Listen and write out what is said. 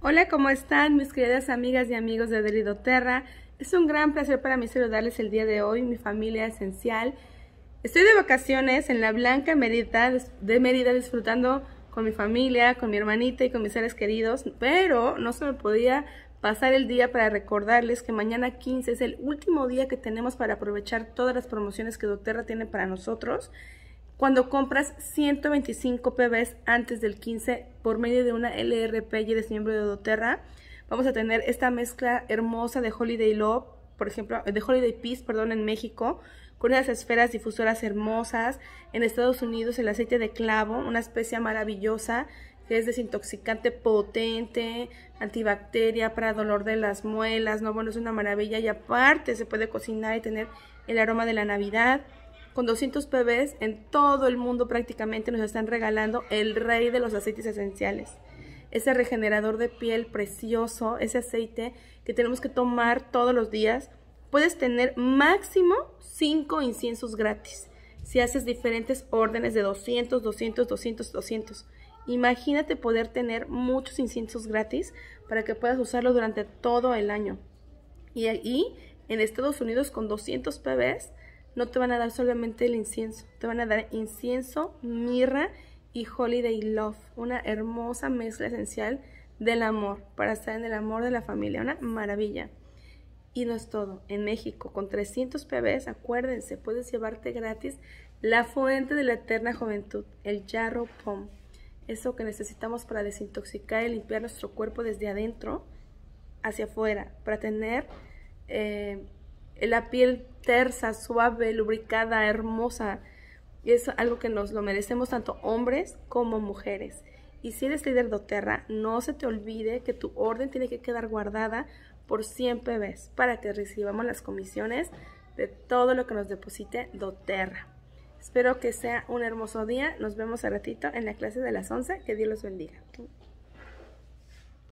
Hola, ¿cómo están mis queridas amigas y amigos de Terra. Es un gran placer para mí saludarles el día de hoy, mi familia esencial. Estoy de vacaciones en la Blanca Mérida, de Mérida, disfrutando con mi familia, con mi hermanita y con mis seres queridos, pero no se me podía pasar el día para recordarles que mañana 15 es el último día que tenemos para aprovechar todas las promociones que Doterra tiene para nosotros. Cuando compras 125 PBs antes del 15 por medio de una LRP y eres miembro de Doterra, vamos a tener esta mezcla hermosa de Holiday Love, por ejemplo, de Holiday Peace, perdón, en México, con unas esferas difusoras hermosas. En Estados Unidos el aceite de clavo, una especia maravillosa que es desintoxicante potente, antibacteria para dolor de las muelas, no bueno, es una maravilla y aparte se puede cocinar y tener el aroma de la Navidad con 200 PBs en todo el mundo prácticamente nos están regalando el rey de los aceites esenciales. Ese regenerador de piel precioso, ese aceite que tenemos que tomar todos los días. Puedes tener máximo 5 inciensos gratis si haces diferentes órdenes de 200, 200, 200, 200. Imagínate poder tener muchos inciensos gratis para que puedas usarlos durante todo el año. Y ahí en Estados Unidos con 200 PBs no te van a dar solamente el incienso, te van a dar incienso, mirra y holiday love, una hermosa mezcla esencial del amor, para estar en el amor de la familia, una maravilla. Y no es todo, en México con 300 PBs, acuérdense, puedes llevarte gratis la fuente de la eterna juventud, el jarro pom, eso que necesitamos para desintoxicar y limpiar nuestro cuerpo desde adentro hacia afuera, para tener eh, la piel tersa, suave, lubricada, hermosa. es algo que nos lo merecemos tanto hombres como mujeres. Y si eres líder doterra, no se te olvide que tu orden tiene que quedar guardada por 100 PBs para que recibamos las comisiones de todo lo que nos deposite doTERRA. Espero que sea un hermoso día. Nos vemos a ratito en la clase de las 11. Que Dios los bendiga.